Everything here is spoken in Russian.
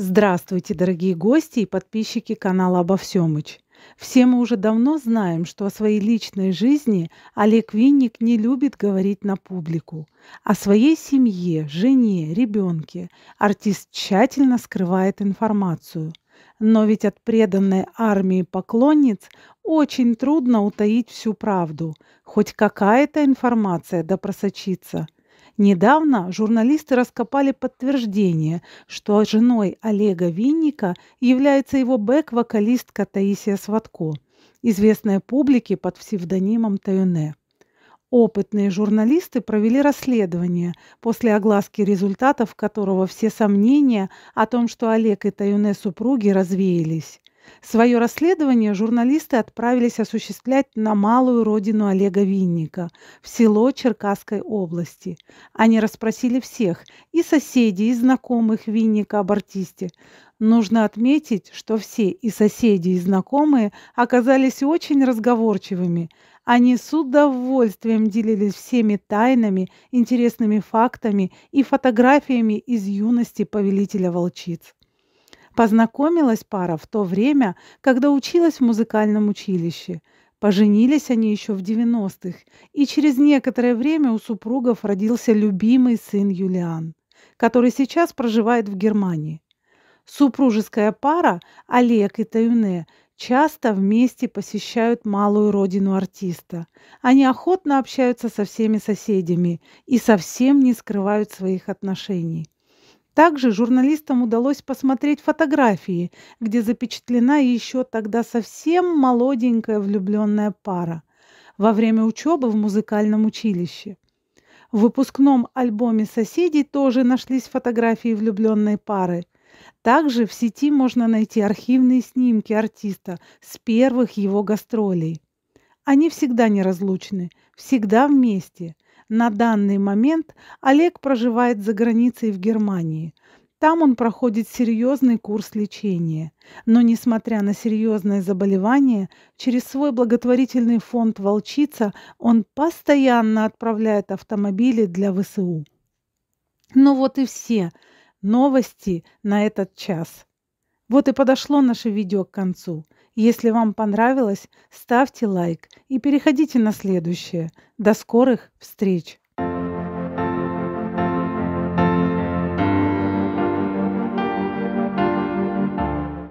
Здравствуйте, дорогие гости и подписчики канала «Обо всемыч». Все мы уже давно знаем, что о своей личной жизни Олег Винник не любит говорить на публику. О своей семье, жене, ребенке артист тщательно скрывает информацию. Но ведь от преданной армии поклонниц очень трудно утаить всю правду. Хоть какая-то информация да просочится – Недавно журналисты раскопали подтверждение, что женой Олега Винника является его бэк-вокалистка Таисия Сватко, известная публике под псевдонимом Таюне. Опытные журналисты провели расследование, после огласки результатов которого все сомнения о том, что Олег и Таюне супруги развеялись. Свое расследование журналисты отправились осуществлять на малую родину Олега Винника, в село Черкасской области. Они расспросили всех, и соседей, и знакомых Винника об артисте. Нужно отметить, что все и соседи, и знакомые оказались очень разговорчивыми. Они с удовольствием делились всеми тайнами, интересными фактами и фотографиями из юности повелителя волчиц. Познакомилась пара в то время, когда училась в музыкальном училище. Поженились они еще в 90-х, и через некоторое время у супругов родился любимый сын Юлиан, который сейчас проживает в Германии. Супружеская пара Олег и Таюне часто вместе посещают малую родину артиста. Они охотно общаются со всеми соседями и совсем не скрывают своих отношений. Также журналистам удалось посмотреть фотографии, где запечатлена еще тогда совсем молоденькая влюбленная пара во время учебы в музыкальном училище. В выпускном альбоме «Соседей» тоже нашлись фотографии влюбленной пары. Также в сети можно найти архивные снимки артиста с первых его гастролей. Они всегда неразлучны, всегда вместе – на данный момент Олег проживает за границей в Германии. Там он проходит серьезный курс лечения. Но, несмотря на серьезное заболевание, через свой благотворительный фонд «Волчица» он постоянно отправляет автомобили для ВСУ. Ну вот и все новости на этот час. Вот и подошло наше видео к концу. Если вам понравилось, ставьте лайк и переходите на следующее. До скорых встреч!